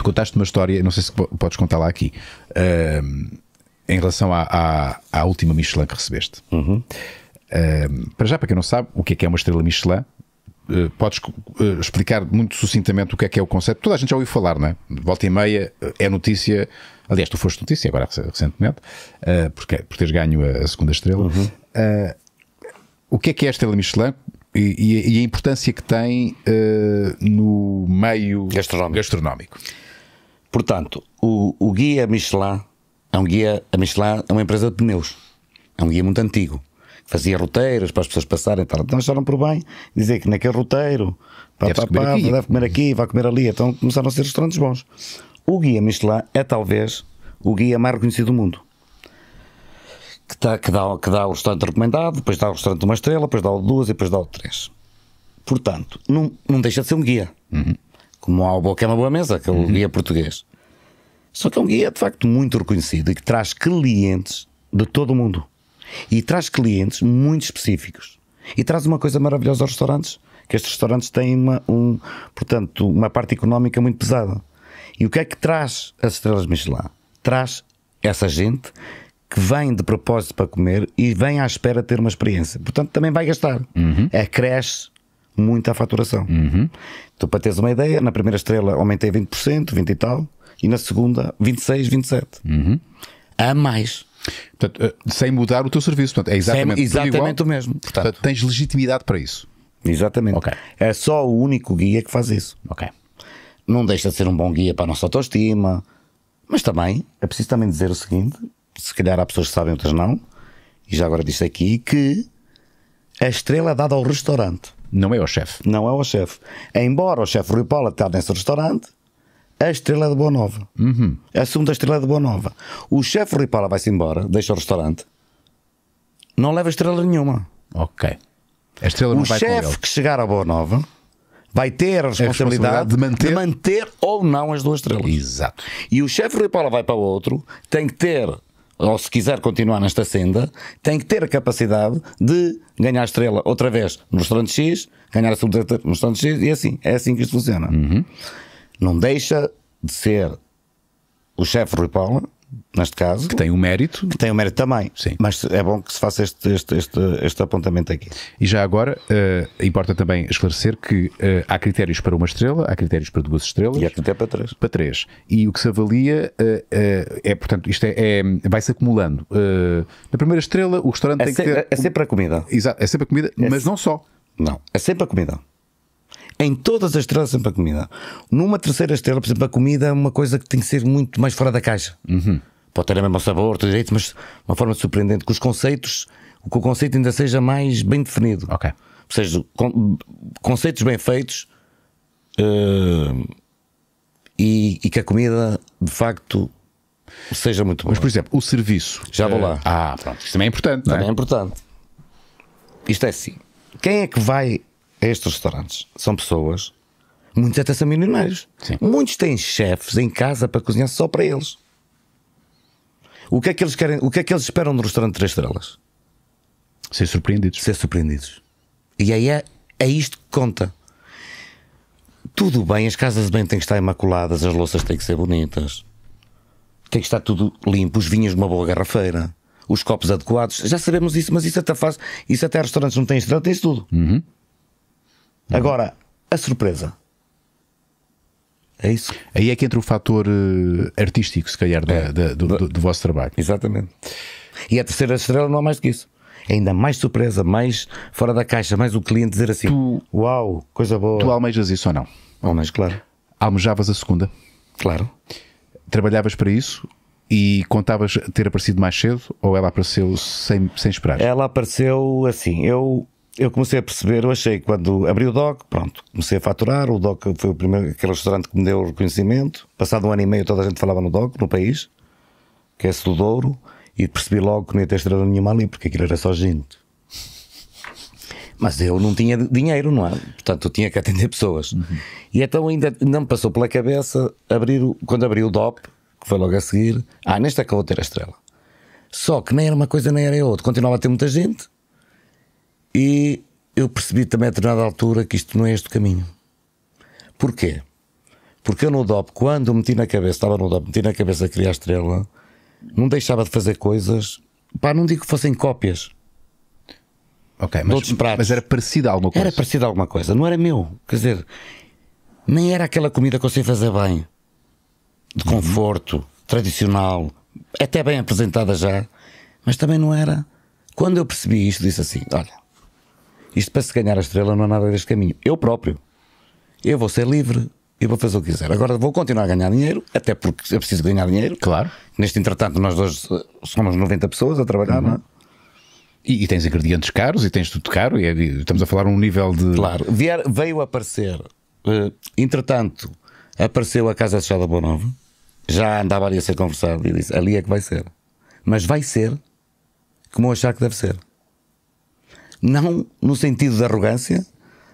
Tu contaste uma história, não sei se podes contar lá aqui, em relação à, à, à, última Michelin que recebeste. Uhum. para já, para quem não sabe, o que é que é uma estrela Michelin? Uh, podes uh, explicar muito sucintamente o que é que é o conceito? Toda a gente já ouviu falar, não é? Volta e meia eh, é notícia. Aliás, tu foste notícia agora recentemente, uh, porque, por teres ganho a, a segunda estrela. Uhum. o que é que é a estrela Michelin e, e, e a importância que tem no meio gastronómico? gastronómico? Portanto, o, o guia Michelin é um guia, a Michelin é uma empresa de pneus. É um guia muito antigo. Fazia roteiros para as pessoas passarem. Tal. Então acharam por bem dizer que naquele roteiro pá, pá, comer pá, deve comer aqui, vai comer ali. Então começaram a ser restaurantes bons. O guia Michelin é talvez o guia mais reconhecido do mundo. Que, tá, que, dá, que dá o restaurante recomendado, depois dá o restaurante de uma estrela, depois dá o de duas e depois dá o de três. Portanto, não, não deixa de ser um guia. Uhum como ao Boca é uma boa mesa, que é o uhum. guia português. Só que é um guia de facto muito reconhecido e que traz clientes de todo o mundo. E traz clientes muito específicos. E traz uma coisa maravilhosa aos restaurantes, que estes restaurantes têm uma, um, portanto, uma parte económica muito pesada. E o que é que traz as estrelas Michelin? Traz essa gente que vem de propósito para comer e vem à espera de ter uma experiência. Portanto, também vai gastar. Uhum. É creche muito à faturação. Uhum. Então, para teres uma ideia, na primeira estrela aumentei 20%, 20 e tal, e na segunda 26, 27. Uhum. A mais. Portanto, eh, sem mudar o teu serviço. Portanto, é exatamente, sem, exatamente igual, o mesmo. Portanto, portanto, tens legitimidade para isso. Exatamente. Okay. É só o único guia que faz isso. Ok. Não deixa de ser um bom guia para a nossa autoestima, mas também é preciso também dizer o seguinte: se calhar há pessoas que sabem, outras não, e já agora disse aqui, que a estrela é dada ao restaurante. Não é o chefe. Não é o chefe. Embora o chefe Rui Paula nesse restaurante, é a estrela é de Boa Nova. Uhum. É segunda estrela é de Boa Nova. O chefe Rui Paula vai-se embora, deixa o restaurante, não leva estrela nenhuma. Ok. A estrela não o chefe que chegar a Boa Nova vai ter a responsabilidade, a responsabilidade de, manter... de, manter... ou não as duas estrelas. Exato. E o chefe Rui Paula vai para o outro, tem que ter ou se quiser continuar nesta senda, tem que ter a capacidade de ganhar estrela outra vez no restaurante X, ganhar a subdiretora no restaurante X, e assim, é assim que isto funciona. Uhum. Não deixa de ser o chefe Rui Paula, neste caso. Que tem o um mérito. Que tem o um mérito também. Sim. Mas é bom que se faça este, este, este, este apontamento aqui. E já agora, uh, importa também esclarecer que uh, há critérios para uma estrela, há critérios para duas estrelas. E há critérios para três. Para três. E o que se avalia uh, é, portanto, isto é, é vai-se acumulando. na primeira estrela, o restaurante é tem que ter... É sempre a comida. Exato, é sempre a comida, é mas se... não só. Não, é sempre a comida. Em todas as estrelas, é sempre a comida. Numa terceira estrela, por exemplo, a comida é uma coisa que tem que ser muito mais fora da caixa. Uhum pode ter o mesmo sabor, ter direito, mas uma forma surpreendente, que os conceitos, que o conceito ainda seja mais bem definido. Ok. Ou seja, con conceitos bem feitos uh, e, e que a comida, de facto, seja muito boa. Mas, por exemplo, o serviço. Já vou lá. Eh, ah, pronto. Isto também é importante, não é? Também é importante. Isto é assim. Quem é que vai a estes restaurantes? São pessoas, muitos até são milionários. Sim. Muitos têm chefes em casa para cozinhar só para eles. O que é que eles querem? O que é que eles esperam no restaurante três estrelas? Ser surpreendidos. Ser surpreendidos. E aí é, é isto que conta. Tudo bem, as casas de bem têm que estar imaculadas, as louças têm que ser bonitas, tem que estar tudo limpo, os vinhos numa boa garrafeira, os copos adequados. Já sabemos isso, mas isso até faz. Isso até restaurantes não têm estrela, tem isso tudo. Uhum. Uhum. Agora, a surpresa. É isso. Aí é que entra o fator uh, artístico, se calhar, é. da, do, do, do, vosso trabalho. Exatamente. E a terceira estrela não há mais do que isso. É ainda mais surpresa, mais fora da caixa, mais o cliente dizer assim: tu, Uau, coisa boa. Tu almejas isso ou não? Almejas claro. Almejavas a segunda? Claro. Trabalhavas para isso? E contavas ter aparecido mais cedo ou ela apareceu sem, sem esperar? Ela apareceu assim. Eu eu comecei a perceber, eu achei quando abri o DOC, pronto, comecei a faturar, o DOC foi o primeiro, aquele restaurante que me deu o reconhecimento. Passado um ano e meio toda a gente falava no DOC, no país, que é o do Douro, e percebi logo que não ia ter estrela nenhuma ali, porque aquilo era só gente. Mas eu não tinha dinheiro, não é? Portanto, eu tinha que atender pessoas. Uhum. E então ainda não me passou pela cabeça abrir o, quando abri o DOP, que foi logo a seguir, ah, nesta é que eu vou ter a estrela. Só que nem era uma coisa nem era outra, continuava a ter muita gente, e eu percebi também a determinada altura que isto não é este caminho. Porquê? Porque eu no DOP, quando meti na cabeça, estava no DOP, meti na cabeça a criar estrela, não deixava de fazer coisas, pá, não digo que fossem cópias. Ok, mas, mas era parecido a alguma coisa. Era parecido a alguma coisa, não era meu. Quer dizer, nem era aquela comida que eu sei fazer bem, de uhum. conforto, tradicional, até bem apresentada já, mas também não era. Quando eu percebi isto, disse assim: olha, isto para se ganhar a estrela não há nada deste caminho. Eu próprio. Eu vou ser livre e vou fazer o que quiser. Agora vou continuar a ganhar dinheiro, até porque é preciso ganhar dinheiro. Claro. Neste entretanto, nós dois somos 90 pessoas a trabalhar, uhum. não é? E, e, tens ingredientes caros e tens tudo caro, e é estamos a falar um nível de. Claro, Vier, veio aparecer. Uh, entretanto, apareceu a Casa de Chá da Boa Nova, já andava ali a ser conversado e disse: ali é que vai ser. Mas vai ser como eu achar que deve ser não no sentido de arrogância,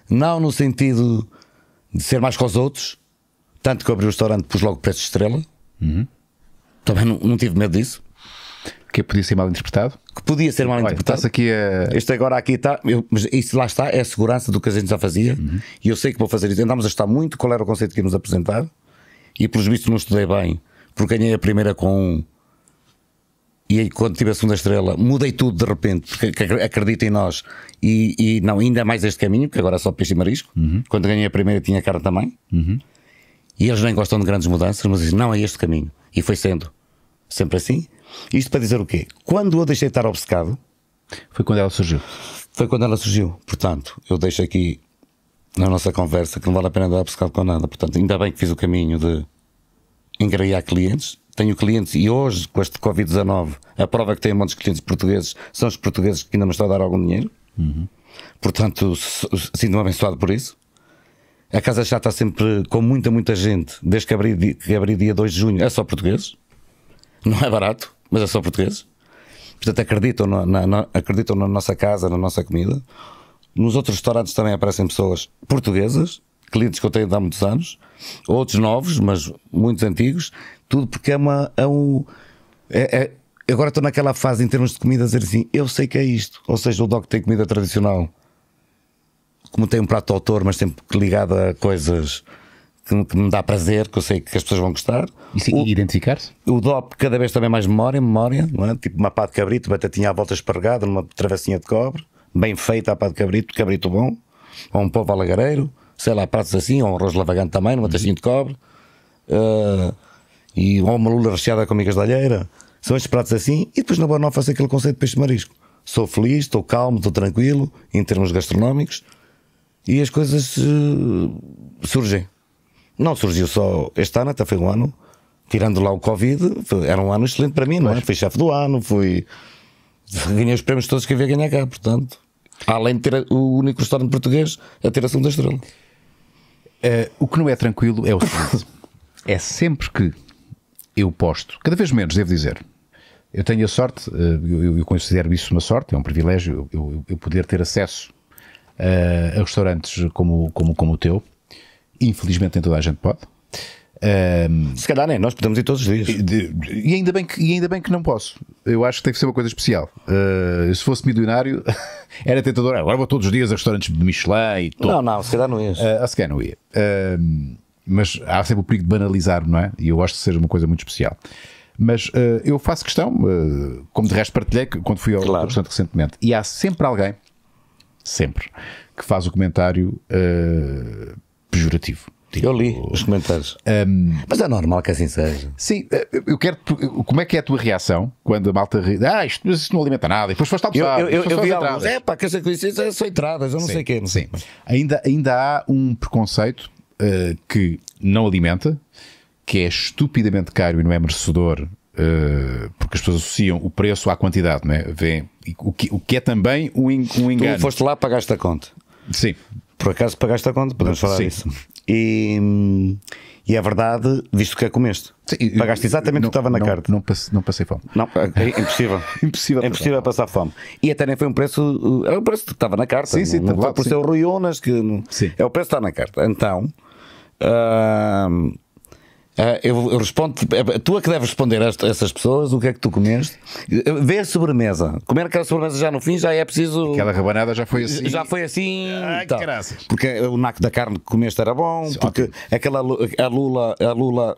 não no sentido de ser mais que os outros, tanto que eu abri o restaurante pus logo preço de estrela. Uhum. Também não, não, tive medo disso. Que podia ser mal interpretado? Que podia ser mal Olha, interpretado. aqui a... Este agora aqui está, eu, mas isso lá está, é a segurança do que a gente já fazia. Uhum. E eu sei que vou fazer isso. Andámos a estar muito qual era o conceito que íamos apresentar. E pelos vistos não estudei bem, porque ganhei a primeira com um e aí, quando tive a segunda estrela, mudei tudo de repente, porque acredito em nós. E, e não, ainda mais este caminho, porque agora é só peixe e marisco. Uhum. Quando ganhei a primeira, tinha cara também. Uhum. E eles nem gostam de grandes mudanças, mas dizem, não, é este caminho. E foi sendo sempre assim. Isto para dizer o quê? Quando eu deixei de estar obcecado. Foi quando ela surgiu. Foi quando ela surgiu. Portanto, eu deixo aqui na nossa conversa que não vale a pena andar obcecado com nada. Portanto, ainda bem que fiz o caminho de engraiar clientes tenho clientes e hoje, com este Covid-19, a prova que tem muitos clientes portugueses são os portugueses que ainda me estão a dar algum dinheiro. Uhum. Portanto, sinto-me abençoado por isso. A Casa Chá está sempre com muita, muita gente, desde que abri, que abri dia 2 de junho, é só portugueses. Não é barato, mas é só portugueses. Portanto, acreditam na, na, na, acreditam na nossa casa, na nossa comida. Nos outros restaurantes também aparecem pessoas portuguesas clientes que eu tenho de há muitos anos, outros novos, mas muitos antigos, tudo porque é uma. É um, é, é, agora estou naquela fase em termos de comida a dizer assim: eu sei que é isto. Ou seja, o DOC tem comida tradicional, como tem um prato autor, mas sempre ligado a coisas que, me dá prazer, que eu sei que as pessoas vão gostar. E identificar-se? O DOP cada vez também é mais memória, memória, não é? tipo uma pá de cabrito, batatinha à volta esparregada, numa travessinha de cobre, bem feita a pá de cabrito, cabrito bom, ou um povo alagareiro sei lá, pratos assim, ou um arroz lavagante também, numa taxinha de cobre, uh, e, ou uma lula recheada com migas de alheira. São estes pratos assim, e depois na não faço aquele conceito de peixe marisco. Sou feliz, estou calmo, estou tranquilo, em termos gastronómicos, e as coisas uh, surgem. Não surgiu só este ano, até foi um ano, tirando lá o Covid, foi, era um ano excelente para mim, não é? Fui chefe do ano, fui. Ganhei os prémios todos que havia ganhar cá, portanto. Além de ter o único restaurante português a ter a segunda estrela. Uh, o que não é tranquilo é o seguinte: é sempre que eu posto, cada vez menos, devo dizer. Eu tenho a sorte, eh, eu, considero isso uma sorte, é um privilégio eu, poder ter acesso a, eh, a restaurantes como, como, como o teu. Infelizmente, nem toda a gente pode. Um, Se calhar é? nós podemos ir todos os dias. E, e, ainda bem que, e ainda bem que não posso. Eu acho que tem que ser uma coisa especial. Uh, se fosse milionário, era tentador. Agora vou todos os dias a restaurantes de Michelin e tudo. Não, não, se calhar não ia. Uh, ah, se calhar não ia. Uh, mas há sempre o perigo de banalizar, não é? E eu acho que seja uma coisa muito especial. Mas uh, eu faço questão, como de resto partilhei quando fui ao claro. restaurante recentemente, e há sempre alguém, sempre, que faz o comentário pejorativo Tipo, eu li os comentários. Um, Mas é normal que assim seja. Sim, eh, eu quero. Como é que é a tua reação quando a malta. Ah, isto, isto não alimenta nada. E depois foste almoçar. Eu, eu, eu, eu vi É pá, que as coisas é, são só entradas, eu não sim, sei o quê. sim. Ainda, ainda há um preconceito uh, que não alimenta, que é estupidamente caro e não é merecedor. Uh, porque as pessoas associam o preço à quantidade, não é? Vem, o, que, o que é também um, um engano. Tu foste lá, pagaste a conta. Sim. Por acaso pagaste a conta, podemos falar Sim. disso. E, e é verdade, visto que é comeste. Sim, Pagaste exatamente não, o que estava na não, carta. Não, não passei fome. Não, é impossível. impossível é impossível passar fome. E até nem foi um preço. Eh, era o um preço que estava na carta. Sim, sim, não, não foi por ser o Rui Onas, que sim. é o preço que está na carta. Então. Ah, ah, eu, eu, respondo, é, é tu é que deves responder a, essas pessoas o que é que tu comeste. Eh, vê a sobremesa. Comer aquela sobremesa já no fim, já é preciso. Aquela rabanada já foi assim. Já foi assim. Ai, ah, tal. Porque o naco da carne que comeste era bom, Sim, é porque ótimo. aquela a lula, a lula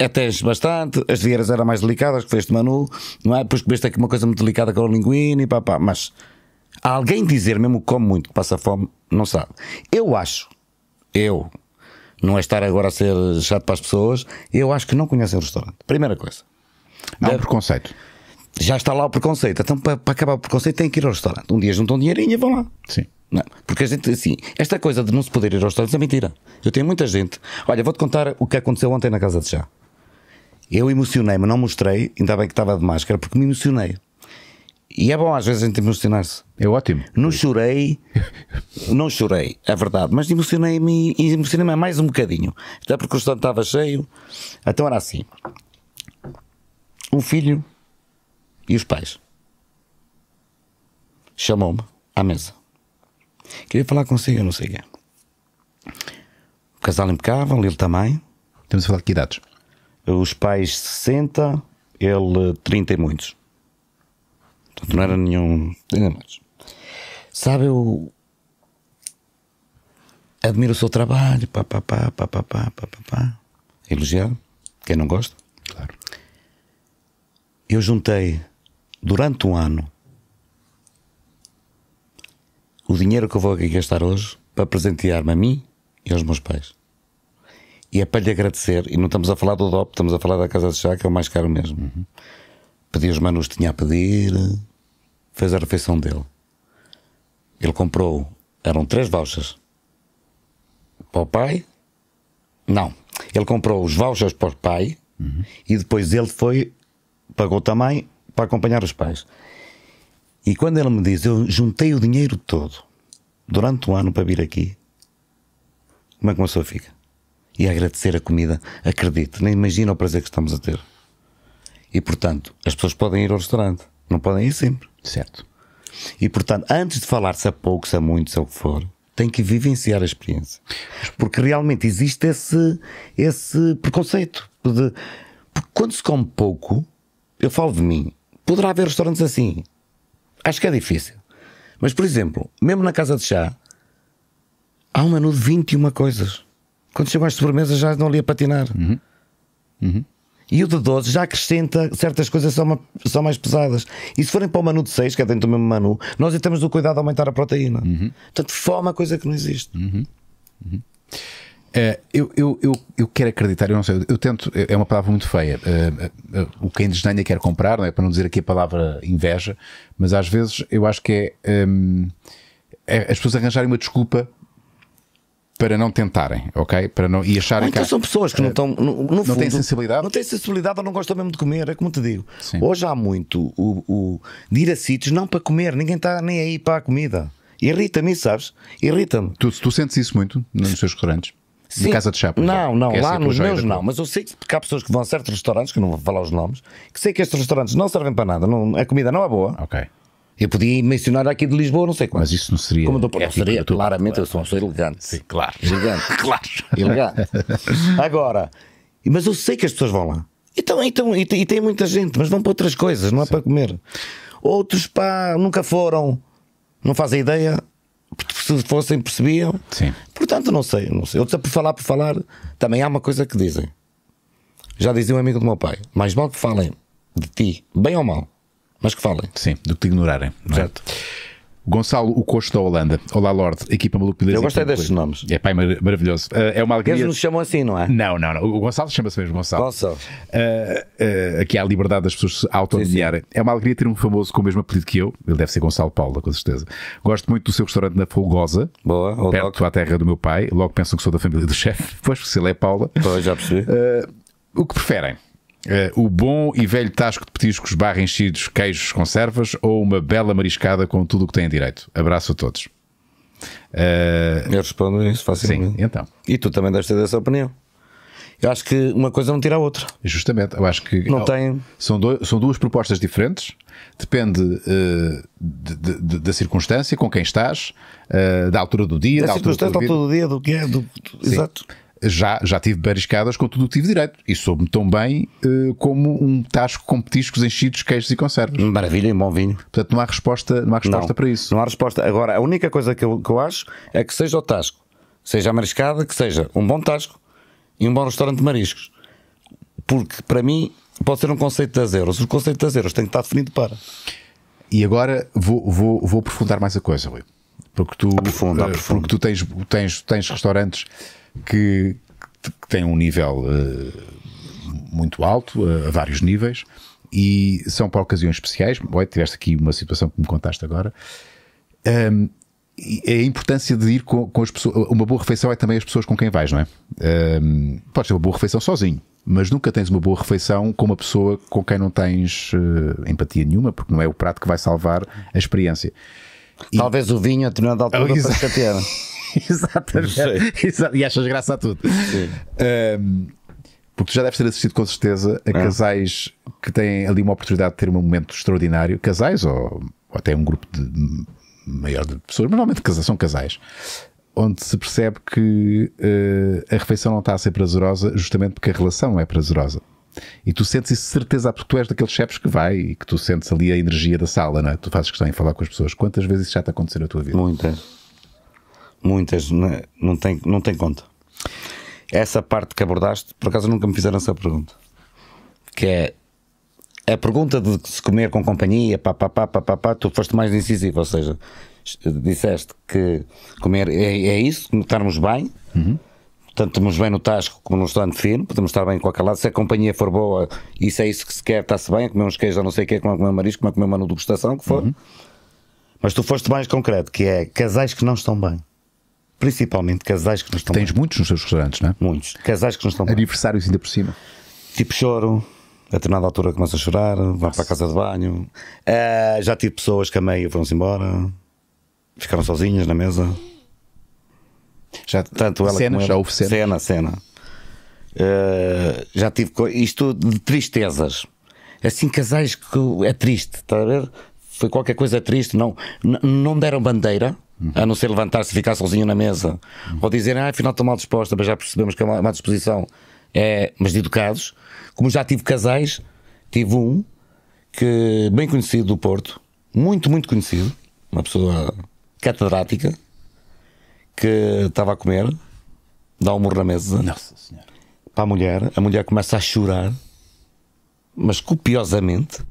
até bastante, as vieiras eram mais delicadas que fez Manu, não é? Depois comeste aqui uma coisa muito delicada com o linguine, pá, pá. Mas alguém dizer mesmo que come muito, que passa fome, não sabe. Eu acho, eu, não é estar agora a ser chato para as pessoas. Eu acho que não conhecem o restaurante. Primeira coisa. Há um preconceito. Já está lá o preconceito. Então, para, para acabar o preconceito, tem que ir ao restaurante. Um dia juntam dinheiro dinheirinho e vão lá. Sim. Não, é? porque a gente, assim, esta coisa de não se poder ir ao restaurante é mentira. Eu tenho muita gente. Olha, vou-te contar o que aconteceu ontem na casa de chá. Eu emocionei-me, não mostrei, ainda bem que estava de máscara, porque me emocionei. E é bom às vezes a gente emocionar-se. É ótimo. Não chorei, não chorei, é verdade, mas emocionei-me e emocionei-me mais um bocadinho. Até porque o estante estava cheio. Então era assim: o filho e os pais chamou-me à mesa. Queria falar consigo, não sei o quê. O casal impecável, ele também. Estamos a falar de que idades? Os pais 60, ele 30 e muitos. Portanto, não era nenhum. Ainda mais. Sabe, eu. Admiro o seu trabalho, pá, pá, pá, pá, pá, pá, pá, pá, pá. Elogiar, quem não gosta. Claro. Eu juntei, durante um ano, o dinheiro que eu vou aqui gastar hoje para presentear-me a mim e aos meus pais. E é para lhe agradecer, e não estamos a falar do DOP, estamos a falar da Casa de Chá, que é o mais caro mesmo. Uhum. Pedi os manos que tinha a pedir, fez a refeição dele. Ele comprou, eram três vouchers para o pai. Não, ele comprou os vouchers para o pai uhum. e depois ele foi, pagou também para acompanhar os pais. E quando ele me diz, eu juntei o dinheiro todo durante um ano para vir aqui, como é que uma pessoa fica? E agradecer a comida, acredito, nem imagina o prazer que estamos a ter. E portanto, as pessoas podem ir ao restaurante. Não podem ir sempre. Certo. E portanto, antes de falar se a é pouco, se a é muito, se é o que for, tem que vivenciar a experiência. Porque realmente existe esse, esse preconceito. De, porque quando se come pouco, eu falo de mim, poderá haver restaurantes assim. Acho que é difícil. Mas, por exemplo, mesmo na casa de chá, há um menu de 21 coisas. Quando chegam às sobremesas já andam ali a patinar. Uhum. Uhum. E o de 12 já acrescenta certas coisas são, são mais pesadas. E se forem para o manu de 6, que é dentro do mesmo manu, nós temos o cuidado de aumentar a proteína. Uhum. Portanto, forma coisa que não existe. Uhum. Uhum. É, eu, eu, eu, eu, quero acreditar, eu não sei, eu tento, é, é uma palavra muito feia. Uh, uh, o quem desdenha quer comprar, não é? Para não dizer aqui a palavra inveja, mas às vezes eu acho que é, hum, é as pessoas arranjarem uma desculpa para não tentarem, ok? Para não, e acharem então que. são pessoas que não estão. No, no não fundo, têm sensibilidade? Não têm sensibilidade ou não gostam mesmo de comer, é como te digo. Sim. Hoje há muito o, o, de ir a sítios não para comer, ninguém está nem aí para a comida. Irrita-me, sabes? Irrita-me. Tu, tu sentes isso muito nos teus restaurantes? Sim. De casa de chapas? Não, não, é lá assim nos meus não. Mas eu sei que há pessoas que vão a certos restaurantes, que não vou falar os nomes, que sei que estes restaurantes não servem para nada, não, a comida não é boa. Ok. Eu podia mencionar aqui de Lisboa, não sei quanto. Mas isso não seria. Como do, não seria, claramente, eu sou, ser elegante. Sim, claro. Elegante. claro. Elegante. Agora, mas eu sei que as pessoas vão lá. Então, então, e, e tem muita gente, mas vão para outras coisas, não é Sim. para comer. Outros, pá, nunca foram, não fazem ideia, se fossem percebiam. Sim. Portanto, não sei, não sei. Outros, por falar, por falar, também há uma coisa que dizem. Já dizia um amigo do meu pai: mais mal que falem de ti, bem ou mal, mas que falem. Sim, do que te ignorarem. É? exato É? Gonçalo, o coxo da Holanda. Olá, Lorde. Equipa maluco Eu gostei destes nomes. É pai é mar maravilhoso. Uh, é uma alegria. Eles nos chamam assim, não é? Não, não, não. O Gonçalo chama-se mesmo Gonçalo. Gonçalo. Uh, uh, aqui há a liberdade das pessoas se autonomearem. É uma alegria ter um famoso com o mesmo apelido que eu. Ele deve ser Gonçalo Paula, com certeza. Gosto muito do seu restaurante na Folgosa. Boa. perto Doc. à terra do meu pai. Logo pensam que sou da família do chefe. Pois, se ele é Paula. Pois, já percebi. o que preferem? Uh, o bom e velho tasco de petiscos barra enchidos, queijos, conservas ou uma bela mariscada com tudo o que têm direito. Abraço a todos. Uh... Eu respondo isso facilmente. Sim, então. E tu também deste dessa opinião. Eu acho que uma coisa não tira a outra. Justamente, eu acho que não tem... são, são duas propostas diferentes, depende uh, de, de, de, da circunstância, com quem estás, uh, da altura do dia, da, da altura, da altura do dia, do que é, do, do... exato já, já tive bariscadas com tudo o que tive direito e soube-me tão bem uh, como um tasco com petiscos enchidos, queijos e conservas. Maravilha, e bom vinho. Portanto, não há resposta, não há resposta não, para isso. Não há resposta. Agora, a única coisa que eu, que eu acho é que seja o tasco, seja a mariscada, que seja um bom tasco e um bom restaurante de mariscos. Porque, para mim, pode ser um conceito das euros. O conceito das euros tem que estar definido para. E agora vou, vou, vou aprofundar mais a coisa, Rui. Porque tu, aprofunda, eh, aprofunda. Porque tu tens, tens, tens restaurantes que, que um nível eh, muito alto, a vários níveis, e são para ocasiões especiais. Olha, tiveste aqui uma situação que me contaste agora. Um, é a importância de ir com, com, as pessoas. Uma boa refeição é também as pessoas com quem vais, não é? Um, podes ter uma boa refeição sozinho, mas nunca tens uma boa refeição com uma pessoa com quem não tens uh, empatia nenhuma, porque não é o prato que vai salvar a experiência. Talvez e... o vinho a determinada altura oh, para Exatamente. Exato. E achas graça a tudo. Um, porque tu já deves ter assistido com certeza a ah. casais que têm ali uma oportunidade de ter um momento extraordinário, casais ou, ou até um grupo de, maior de pessoas, mas normalmente casais, são casais, onde se percebe que uh, a refeição não está a ser prazerosa justamente porque a relação não é prazerosa. E tu sentes isso de certeza, porque tu és daqueles chefes que vai e que tu sentes ali a energia da sala, não é? Tu fazes questão em falar com as pessoas. Quantas vezes isso já te aconteceu na tua vida? Muitas. É muitas, né, não tem, não tem conta. Essa parte que abordaste, por acaso nunca me fizeram essa pergunta. Que é a pergunta de se comer com companhia, pá, pá, pá, pá, pá, pá tu foste mais incisivo, ou seja, disseste que comer é, é isso, estarmos bem, uhum. tanto estamos bem no Tasco como no restaurante fino, podemos estar bem com aquela lado, se a companhia for boa, isso é isso que se quer, está-se bem, a comer uns queijos ou não sei o que, como a comer marisco, como comer uma degustação, que for. Uhum. Mas tu foste mais concreto, que é casais que não estão bem principalmente casais que não estão. Tens muitos nos teus restaurantes, não é? Muitos. Casais que não estão. Aniversários ainda por cima. Tipo choro. A determinada altura começa a chorar, Nossa. vai para a casa de banho. Uh, já tive pessoas que a meio foram-se embora, ficaram sozinhas na mesa. Já, Tanto ela cenas, já houve Cena, cena. Uh, já tive isto de tristezas. Assim, casais que é triste, está a ver? Foi qualquer coisa triste, não, não deram bandeira a não ser levantar-se e ficar sozinho na mesa, ou dizer, ah, afinal estou mal disposta, mas já percebemos que a má, má disposição é, mas de educados. Como já tive casais, tive um que, bem conhecido do Porto, muito, muito conhecido, uma pessoa catedrática, que estava a comer, dá um morro na mesa. Nossa Senhora. Para a mulher, a mulher começa a chorar, mas copiosamente,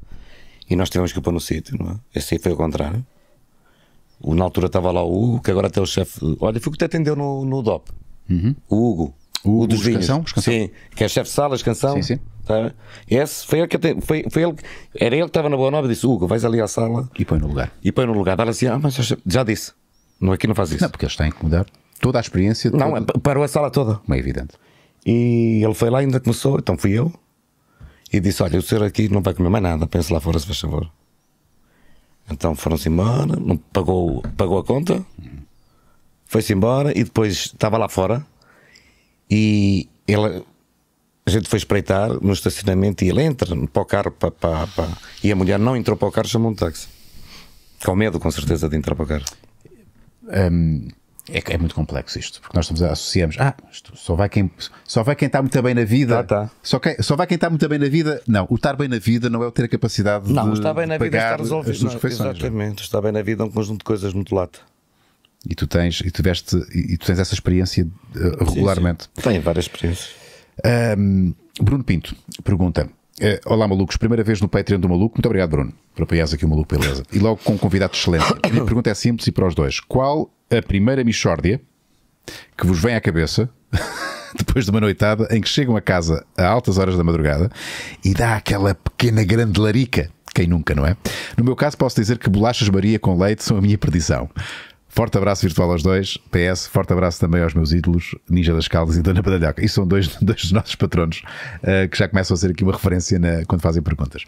e nós tivemos que pôr no sítio, não é? Esse aí foi o contrário. O, na altura estava lá o Hugo, que agora até o chefe. Olha, foi o que te atendeu no, no DOP. Uhum. O Hugo. O, o dos vinhos. Canção, canção. Sim, que é chefe de salas, canção. Sim, sim. Tá? Esse foi ele que foi, foi ele, era ele que estava na Boa Nova e disse: Hugo, vais ali à sala. E põe no lugar. E põe no lugar. Ela assim: Ah, mas já, já disse. Não, aqui não faz isso. Não, porque ele está a incomodar toda a experiência. Toda... Não, é, parou a sala toda. Como é evidente. E ele foi lá e ainda começou, então fui eu. E disse: Olha, o senhor aqui não vai comer mais nada, pense lá fora, se faz favor. Então foram-se embora, não pagou, pagou a conta, foi-se embora e depois estava lá fora e ele, a gente foi espreitar no estacionamento e ele entra para o carro pa pa pa e a mulher não entrou para o carro, chamou um táxi. Com medo, com certeza, de entrar para o carro. Um, é, é muito complexo isto, porque nós estamos a, associamos, ah, só vai quem só vai quem está muito bem na vida. Ah, tá. Só, quem, só vai quem está muito bem na vida. Não, o estar bem na vida não é o ter a capacidade não, de estar bem na vida é está resolvido. É? É? exatamente, o estar bem na vida é um conjunto de coisas muito lata. E tu tens e tiveste e tu tens essa experiência uh, eh, regularmente. Sim, sim. Tenho várias experiências. Um, Bruno Pinto pergunta: eh, Olá, malucos. Primeira vez no Patreon do maluco. Muito obrigado, Bruno, por apoiares aqui o maluco, beleza. E logo com um convidado excelente. A minha pergunta é simples e para os dois: qual a primeira Michórdia que vos vem à cabeça. depois de uma noitada em que chegam a casa a altas horas da madrugada e dá aquela pequena grande larica. Quem nunca, não é? No meu caso, posso dizer que bolachas Maria com leite são a minha perdição. Forte abraço virtual aos dois. PS, forte abraço também aos meus ídolos, Ninja das Caldas e Dona Badalhoca. E são dois, dois dos nossos patronos uh, que já começam a ser aqui uma referência na, quando fazem perguntas.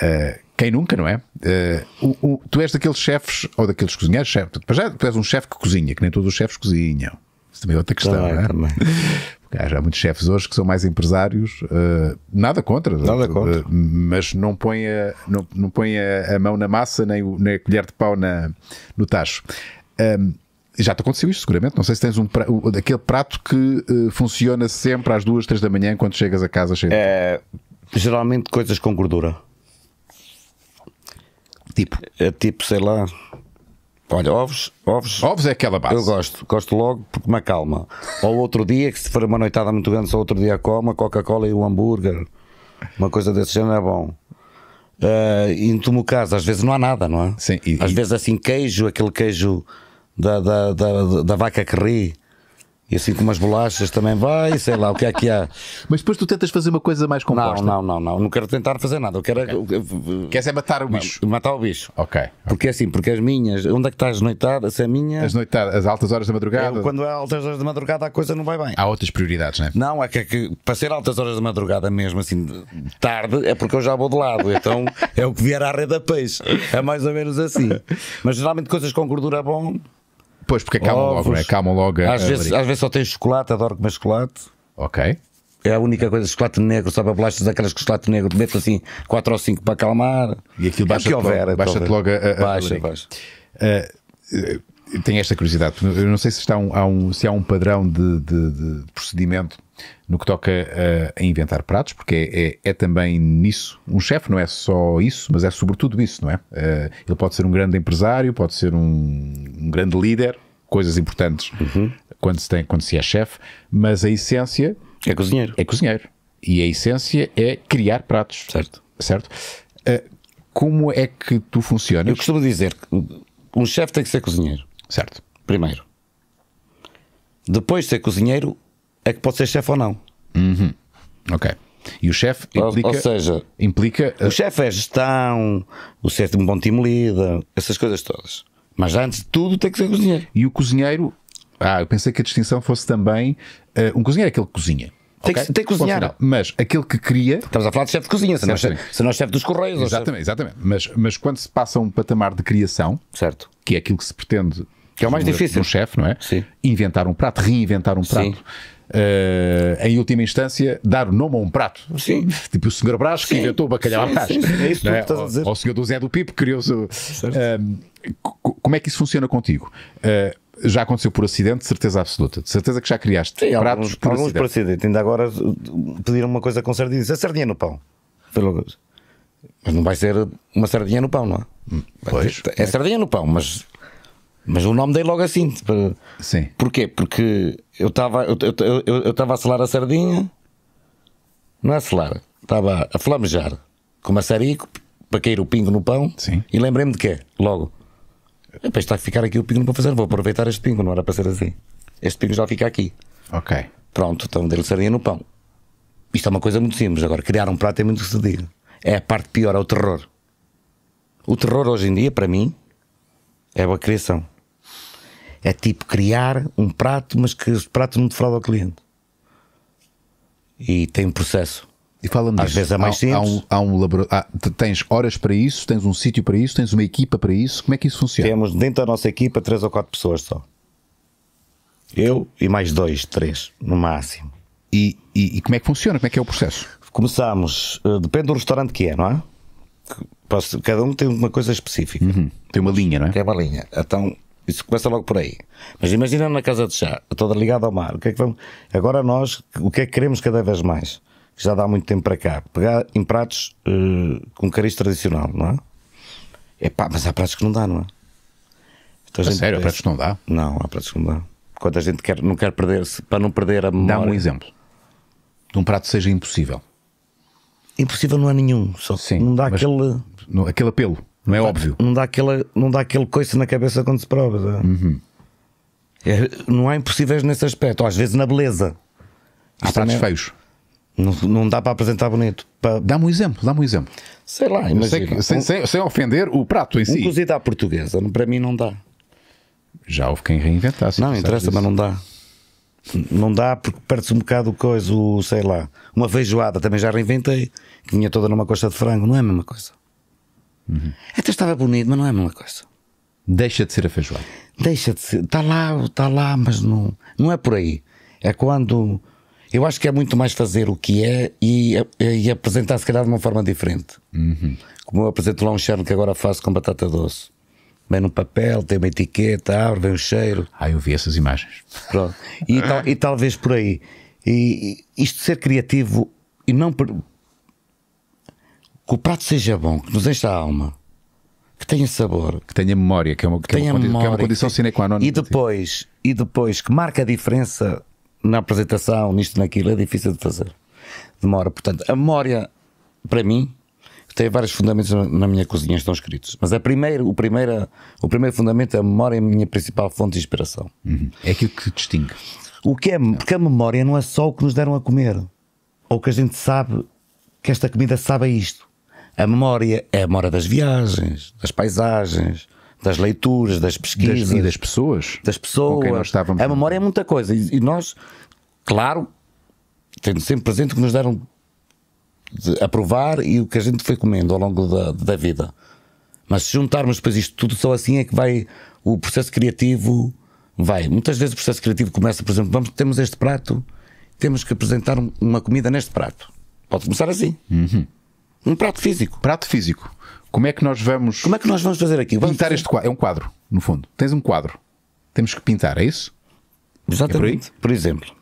Uh, quem nunca, não é? Uh, o, o, tu és daqueles chefes, ou daqueles cozinheiros, chef? tu, tu és um chefe que cozinha, que nem todos os chefes cozinham. Isso também é outra questão, também, não é? Também. Porque há já muitos chefes hoje que são mais empresários, uh, nada contra, eh, nada contra. Uh, mas não põe, a, não, não põe a, a, mão na massa, nem, o, nem a colher de pau na, no tacho. Um, ehm, já te aconteceu isto, seguramente. Não sei se tens um pra... aquele prato que uh, funciona sempre às duas, três da manhã quando chegas a casa cheio. É, geralmente coisas com gordura tipo? É tipo, sei lá. Olha, ovos, ovos. Ovos é aquela base. Eu gosto, gosto logo porque me acalma. Ou outro dia, que se for uma noitada muito grande, só outro dia uma Coca-Cola e um hambúrguer. Uma coisa desse género é bom. Uh, em último caso, às vezes não há nada, não é? Sim. E, às e... vezes assim, queijo, aquele queijo da, da, da, da vaca que ri. E assim como as bolachas também vai, sei lá, o que é que há. Mas depois tu tentas fazer uma coisa mais composta. Não, não, não, não. Não quero tentar fazer nada. Eu quero. É okay. Queres é matar o bicho? Matar o bicho. Ok. Porque é assim, porque as minhas. Onde é que estás noitada? Se é minha. As noitadas, as altas horas da madrugada. quando é altas horas da madrugada a coisa não vai bem. Há outras prioridades, não é? Não, é que, é que para ser altas horas da madrugada mesmo, assim, tarde, é porque eu já vou de lado. Então é o que vier à rede a peixe. É mais ou menos assim. Mas geralmente coisas com gordura bom Pois, porque acalmam é? Ovos. logo, é? Acalmam logo. Às, a, vezes, às vezes só tens chocolate, adoro comer chocolate. Ok. É a única coisa, chocolate negro, só para bolachas aquelas de chocolate negro meto assim 4 ou 5 para acalmar. E aquilo é baixa-te é logo, baixa logo a, a, baixa, a baixa. Uh, tenho esta curiosidade. Eu não sei se, está um, há, um, se há um padrão de, de, de procedimento no que toca a, a inventar pratos, porque é, é, é também nisso. Um chefe não é só isso, mas é sobretudo isso, não é? Uh, ele pode ser um grande empresário, pode ser um, um grande líder, coisas importantes uhum. quando, se tem, quando se é chefe, mas a essência. É cozinheiro. É cozinheiro. E a essência é criar pratos. Certo. Certo. Uh, como é que tu funcionas? Eu costumo dizer que um chefe tem que ser cozinheiro. Certo. Primeiro. Depois de ser cozinheiro, é que pode ser chefe ou não. Uhum. Ok. E o chefe implica. Ou, seja, implica o chefe é gestão, o chefe é um bom time lida, essas coisas todas. Mas antes de tudo tem que ser cozinheiro. E o cozinheiro. Ah, eu pensei que a distinção fosse também. Uh, um cozinheiro é aquele que cozinha. Tem, okay? que, tem que cozinhar. Final, mas aquele que cria. Estamos a falar de chefe de cozinha, se não, é não é chefe dos Correios. Exatamente, chefe... exatamente. Mas, mas quando se passa a um patamar de criação, certo. que é aquilo que se pretende que é o mais difícil. Um chefe, não é? Sim. Inventar um prato, reinventar um prato. Sim. Uh, eh, em última instância, dar o nome a um prato. Sim. Tipo o Sr. Brás que inventou o bacalhau sim, Brás. Sim, é isso é? que estás Ou o Sr. do Zé do Pipo criou-se. Uh, ehm, como é que isso funciona contigo? Uh, já aconteceu por acidente, de certeza absoluta. De certeza que já criaste Sim, pratos alguns, por, alguns acidente. por acidente. Ainda agora pediram uma coisa com sardinha. A é sardinha no pão. Mas não vai ser uma sardinha no pão, não é? Hum, pois. É sardinha no pão, mas mas o nome dei logo assim. Tipo, Sim. Porquê? Porque eu estava eu, eu, eu, eu a selar a sardinha, não é selar, estava a flamejar com maçarico para cair o pingo no pão Sim. e lembrei-me de quê? Logo. Depois está a ficar aqui o pingo para fazer, vou aproveitar este pingo, não era para ser assim. Este pingo já fica aqui. Ok. Pronto, então dei-lhe sardinha no pão. Isto é uma coisa muito simples. Agora, criar um prato é muito cedido. É a parte pior, é o terror. O terror hoje em dia, para mim, é a criação. É tipo criar um prato, mas que o prato não defrauda ao cliente. E tem um processo. E falando Às disso, vezes é mais há, simples. Há um, há um labor... tens horas para isso, tens um sítio para isso, tens uma equipa para isso. Como é que isso funciona? Temos dentro da nossa equipa três ou quatro pessoas só. Eu e mais dois, três, no máximo. E, e, e como é que funciona? Como é que é o processo? Começamos, eh, depende do restaurante que é, não é? Cada um tem uma coisa específica. Uhum. Tem uma linha, não é? Tem é uma linha. Então, isso começa logo por aí. Mas imagina na casa de chá, toda ligada ao mar. O que é que vamos... Agora nós, o que é que queremos cada vez mais? já dá muito tempo para cá. Pegar em pratos uh, com cariz tradicional, não é? pá, mas há pratos que não dá, não é? Então, sério, há pratos que não dá? Não, há pratos que não dá. Quando a gente quer, não quer perder-se, para não perder a memória. Dá um exemplo. De um prato seja impossível. Impossível não há nenhum, só Sim, não dá aquele... aquele apelo. Não é não óbvio. Dá, não dá, aquela, não dá aquele coice na cabeça quando se prova. Não, é? uhum. é, não há impossíveis nesse aspecto. Ou às vezes na beleza. Há pratos é- feios. Não, não dá para apresentar bonito. Para... Dá-me um exemplo, dá-me um exemplo. Sei lá, imagina. Sei que, sem, um, sem, sem, ofender o prato em um si. Cozida à portuguesa, para mim não dá. Já houve quem reinventasse. Não, interessa, mas não dá. Não dá porque perde-se um bocado o coisa, o, sei lá. Uma feijoada também já reinventei, que vinha toda numa costa de frango, não é a mesma coisa. Uhum. Então Até estava bonito, mas não é a mesma coisa. Deixa de ser a feijoada. Deixa de ser. Está lá, está lá, mas não, não é por aí. É quando. Eu acho que é muito mais fazer o que é e, e apresentar, se calhar, de uma forma diferente. Uhum. Como eu apresento lá um charme que agora faço com batata doce. Vem no papel, tem uma etiqueta, abre, vem o cheiro. Ah, eu vi essas imagens. Pronto. E, tal, e talvez por aí. E, e isto ser criativo e não que o prato seja bom, que nos enche a alma, que tenha sabor, que tenha memória, que é uma, que, tenha memória, é uma é condição que... sine qua non. E assim. depois, e depois que marca a diferença na apresentação, nisto, naquilo, é difícil de fazer. Demora. Portanto, a memória, para mim, tem vários fundamentos na minha cozinha, estão escritos. Mas a primeira, o, primeira, o primeiro fundamento é a memória, é a minha principal fonte de inspiração. Uhum. É aquilo que distingue. O que é, porque a memória não é só o que nos deram a comer, ou que a gente sabe que esta comida sabe a isto. A memória é a memória das viagens, das paisagens, das leituras, das pesquisas. Das, e das pessoas. Das pessoas. nós estávamos. A memória é muita coisa. E, e nós, claro, tendo sempre presente o que nos deram de aprovar e o que a gente foi comendo ao longo da, da vida. Mas se juntarmos depois isto tudo, só assim é que vai o processo criativo. Vai. Muitas vezes o processo criativo começa, por exemplo, vamos, temos este prato, temos que apresentar uma comida neste prato. Pode começar assim. Uhum. Um prato físico. Prato físico. Como é que nós vamos. Como é que nós vamos fazer aqui? Vamos pintar fazer... este quadro. É um quadro, no fundo. Tens um quadro. Temos que pintar, é isso? Exatamente. É por, por, exemplo,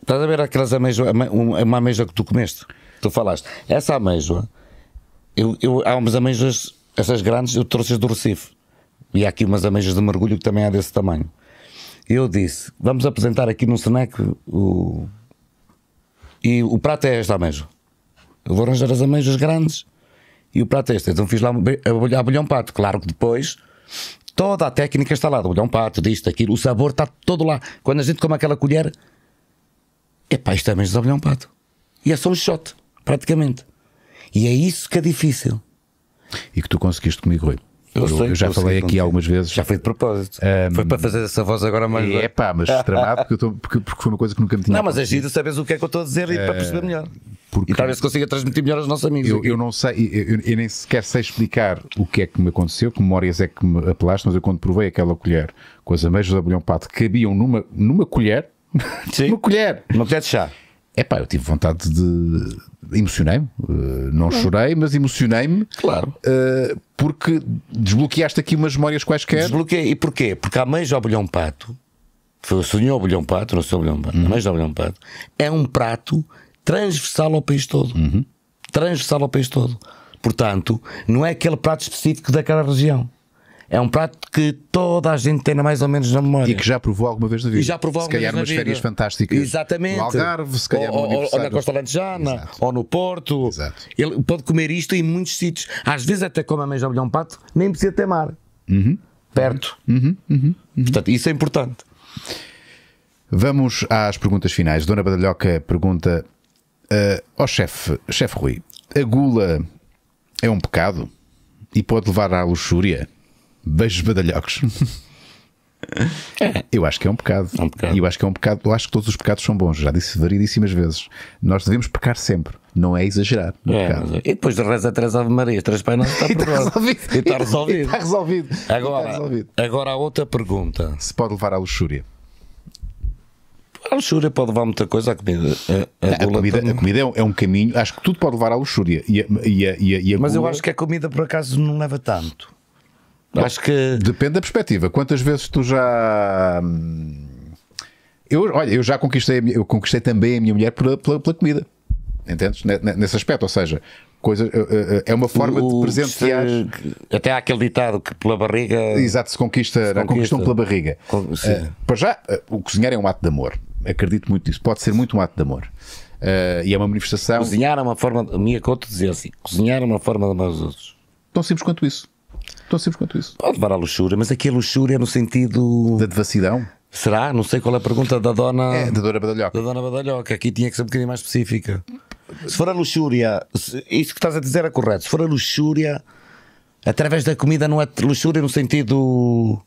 estás a ver aquelas ameijoa, uma ameijoa que tu comeste? Tu falaste. Essa ameijoa, eu, eu, há umas ameijoas, essas grandes, eu trouxe do Recife. E há aqui umas ameijoas de mergulho que também há desse tamanho. Eu disse: vamos apresentar aqui no Senec o. E o prato é esta ameijoa. Eu vou arranjar as ameixas grandes e o prato é este. Então fiz lá a bolhão pato. Claro que depois toda a técnica está lá, O bolhão pato, disto, aquilo, o sabor está todo lá. Quando a gente come aquela colher, epá, isto é mesmo de bolhão pato. E é só um shot, praticamente. E é isso que é difícil. E que tu conseguiste comigo, Rui. Eu, sei, eu já eu falei aqui algumas vezes. Já foi de propósito. Um, foi para fazer essa voz agora mais. É pá, mas tramado, porque, porque, porque, foi uma coisa que nunca me tinha. Não, mas é giro sabes o que é que eu estou a dizer uh, para perceber eh, melhor. Porque e talvez consiga transmitir melhor aos nossos amigos. Eu, eu não sei, eu, nem sequer sei explicar o que é que me aconteceu, que memórias é que me apelaste, mas eu quando provei aquela colher com as ameixas da bolhão pato que cabiam numa, numa colher, Sim. numa colher, uma colher de chá Epá, eu tive vontade de. Emocionei-me. Uh, não, chorei, mas emocionei-me. Claro. Uh, porque desbloqueaste aqui umas memórias quaisquer. Desbloqueei. E porquê? Porque a mãe de Obelhão Pato, foi o senhor Obelhão Pato, não sou Obelhão Pato, uhum. a mãe de Obelhão Pato, é um prato transversal ao país todo. Uhum. Transversal ao país todo. Portanto, não é aquele prato específico daquela região. É um prato que toda a gente tem mais ou menos na memória. E que já provou alguma vez na vida. E já provou se alguma vez na vida. calhar férias fantásticas. Exatamente. No Algarve, se calhar ou, ou, ou na Costa Alentejana, ou no Porto. Exato. Ele pode comer isto em muitos sítios. Às vezes até come a mesma um pato, nem precisa ter mar. Uhum. Perto. Uhum. uhum. Uhum. Portanto, isso é importante. Vamos às perguntas finais. Dona Badalhoca pergunta uh, ao chefe, chefe Rui, a gula é um pecado e pode levar à luxúria? Beijos badalhocos. É. Eu acho que é um pecado. É um pecado. Eu acho que é um pecado. Eu acho que todos os pecados são bons. Já disse variedíssimas vezes. Nós devemos pecar sempre. Não é exagerar. É, é, e depois de reza três Ave Marias, três Pai Nosso está, está resolvido. E está tá resolvido. E está resolvido. Agora, está resolvido. agora há outra pergunta. Se pode levar à luxúria? A luxúria pode levar muita coisa à comida. A, a, a comida, a comida é, é, um, caminho. Acho que tudo pode levar à luxúria. E e e Mas eu acho que a comida, por acaso, não leva tanto acho que. Depende da perspectiva. Quantas vezes tu já. Hum, eu, olha, eu já conquistei, eu conquistei também a minha mulher pela, pela, pela comida. Entendes? Nesse aspecto, ou seja, coisa, eh, eh, é uma forma o, de presentear. até há aquele ditado que pela barriga. Exato, se conquista, se conquistam pela barriga. Con uh, eh, para já, uh, o cozinhar é um ato de amor. Acredito muito nisso. Pode ser muito um ato de amor. Uh, e é uma manifestação. Cozinhar é uma forma. A minha conta dizia assim: cozinhar é uma forma de amar os outros. Tão simples quanto isso. Tão simples quanto isso. Pode levar à luxúria, mas aqui a luxúria é no sentido. Da devassidão? Será? Não sei qual é a pergunta da dona. É, da dona Badalhoca. Da dona Badalhoca. Aqui tinha que ser um bocadinho mais específica. Se for a luxúria, isso que estás a dizer é correto. Se for a luxúria, através da comida não é luxúria no sentido.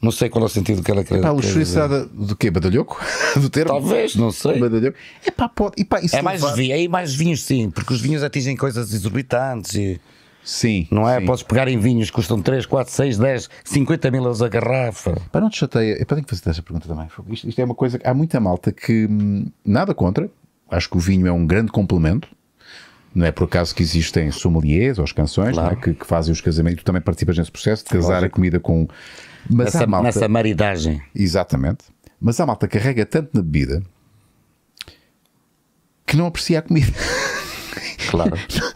Não sei qual é o sentido que ela quer. É pá, luxúria será do quê? Badalhoco? Do termo? Talvez, não sei. Badalhoco. É pá, pode. E pá, isso é mais levar... vinho, É mais vinhos sim, porque os vinhos atingem coisas exorbitantes e. Sim. Não é? Sim. Podes pegar em vinhos que custam 3, 4, 6, 10, 50 mil euros a garrafa. Para não te chateia, eu tenho que fazer esta pergunta também. Isto, isto é uma coisa que há muita malta que hum, nada contra. Acho que o vinho é um grande complemento. Não é por acaso que existem sommeliers ou as canções é? claro. é? que, que, fazem os casamentos. Tu também participas nesse processo de casar Lógico. a comida com. Mas nessa, malta... nessa maridagem. Exatamente. Mas a malta carrega tanto na bebida que não aprecia a comida. Claro.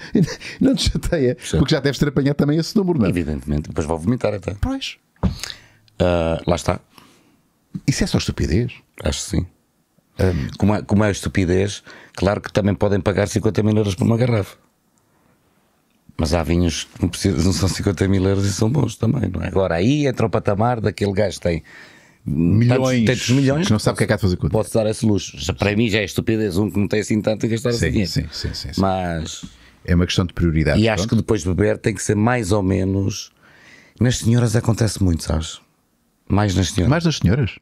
não te chateia, Sim. porque já deves ter apanhado também esse número, não é? Evidentemente, depois vou vomitar até. Pois. Uh, lá está. Isso é só estupidez? Acho que sim. Um... Como, é, como é estupidez, claro que também podem pagar 50 mil euros por uma garrafa. Mas há vinhos que não, precisam, não são 50 mil euros e são bons também, não é? Agora aí entra o patamar daquele gajo que tem milhões, tantos, milhões. Que não sabe o que é que há de fazer com Posso dar esse luxo. Já, para mim já é estupidez um que não tem assim tanto e gastar assim Sim, sim, sim, sim. Mas. É uma questão de prioridade. E pronto. acho que depois de beber tem que ser mais ou menos. Nas senhoras acontece muito, sabes? Mais nas senhoras. Mais nas senhoras?